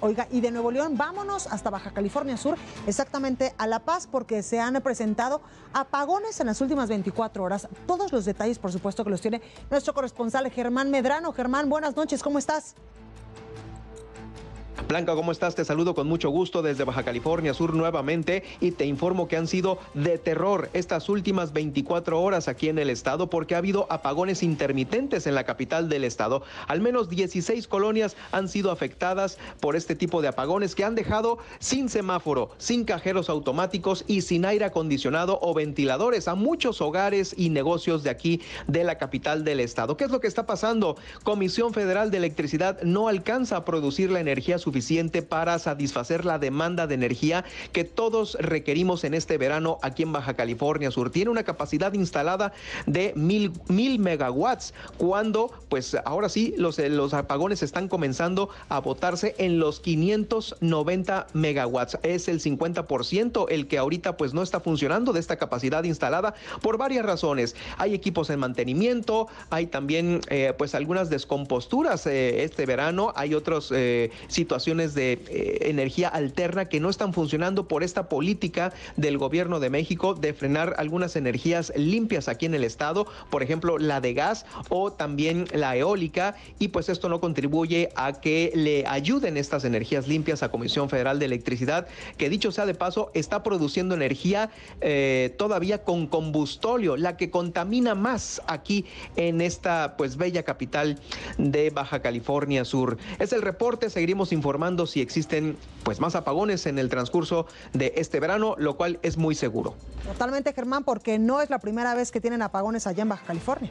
Oiga, y de Nuevo León, vámonos hasta Baja California Sur, exactamente a La Paz, porque se han presentado apagones en las últimas 24 horas. Todos los detalles, por supuesto, que los tiene nuestro corresponsal Germán Medrano. Germán, buenas noches, ¿cómo estás? Blanca, ¿cómo estás? Te saludo con mucho gusto desde Baja California Sur nuevamente y te informo que han sido de terror estas últimas 24 horas aquí en el estado porque ha habido apagones intermitentes en la capital del estado. Al menos 16 colonias han sido afectadas por este tipo de apagones que han dejado sin semáforo, sin cajeros automáticos y sin aire acondicionado o ventiladores a muchos hogares y negocios de aquí de la capital del estado. ¿Qué es lo que está pasando? Comisión Federal de Electricidad no alcanza a producir la energía suficiente suficiente para satisfacer la demanda de energía que todos requerimos en este verano aquí en Baja California Sur. Tiene una capacidad instalada de mil, mil megawatts cuando pues ahora sí los, los apagones están comenzando a botarse en los 590 megawatts. Es el 50% el que ahorita pues no está funcionando de esta capacidad instalada por varias razones. Hay equipos en mantenimiento, hay también eh, pues algunas descomposturas eh, este verano, hay otras eh, situaciones de eh, energía alterna que no están funcionando por esta política del gobierno de México de frenar algunas energías limpias aquí en el estado, por ejemplo la de gas o también la eólica y pues esto no contribuye a que le ayuden estas energías limpias a Comisión Federal de Electricidad que dicho sea de paso está produciendo energía eh, todavía con combustóleo, la que contamina más aquí en esta pues bella capital de Baja California Sur. Es el reporte, seguiremos informando informando si existen pues más apagones en el transcurso de este verano, lo cual es muy seguro. Totalmente, Germán, porque no es la primera vez que tienen apagones allá en Baja California.